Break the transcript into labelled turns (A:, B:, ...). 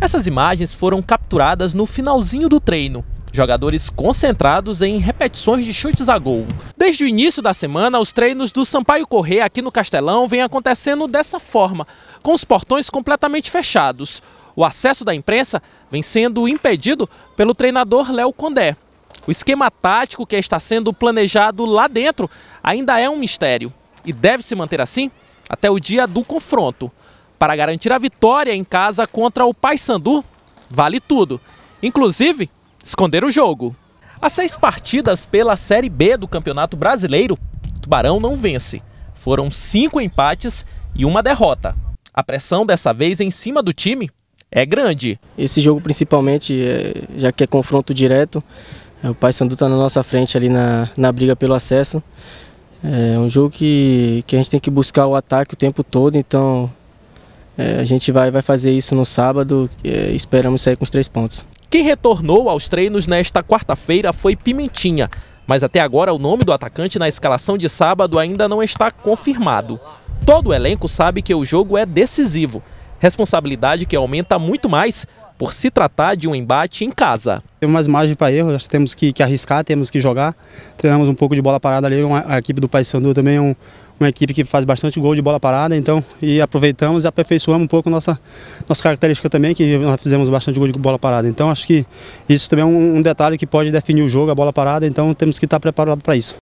A: Essas imagens foram capturadas no finalzinho do treino, jogadores concentrados em repetições de chutes a gol. Desde o início da semana, os treinos do Sampaio Correr aqui no Castelão vêm acontecendo dessa forma, com os portões completamente fechados. O acesso da imprensa vem sendo impedido pelo treinador Léo Condé. O esquema tático que está sendo planejado lá dentro ainda é um mistério e deve se manter assim até o dia do confronto. Para garantir a vitória em casa contra o Paysandu, vale tudo. Inclusive, esconder o jogo. As seis partidas pela Série B do Campeonato Brasileiro, Tubarão não vence. Foram cinco empates e uma derrota. A pressão dessa vez em cima do time é grande.
B: Esse jogo principalmente, é, já que é confronto direto, é, o Paysandu está na nossa frente ali na, na briga pelo acesso. É um jogo que, que a gente tem que buscar o ataque o tempo todo, então é, a gente vai, vai fazer isso no sábado, é, esperamos sair com os três pontos.
A: Quem retornou aos treinos nesta quarta-feira foi Pimentinha, mas até agora o nome do atacante na escalação de sábado ainda não está confirmado. Todo o elenco sabe que o jogo é decisivo, responsabilidade que aumenta muito mais por se tratar de um embate em casa.
C: Tem mais margem para erro, acho que temos que, que, arriscar, temos que jogar. Treinamos um pouco de bola parada ali, uma, a equipe do Paysandu também é um, uma equipe que faz bastante gol de bola parada, então e aproveitamos e aperfeiçoamos um pouco nossa, nossa característica também, que nós fizemos bastante gol de bola parada. Então acho que isso também é um, um detalhe que pode definir o jogo, a bola parada, então temos que estar preparado para isso.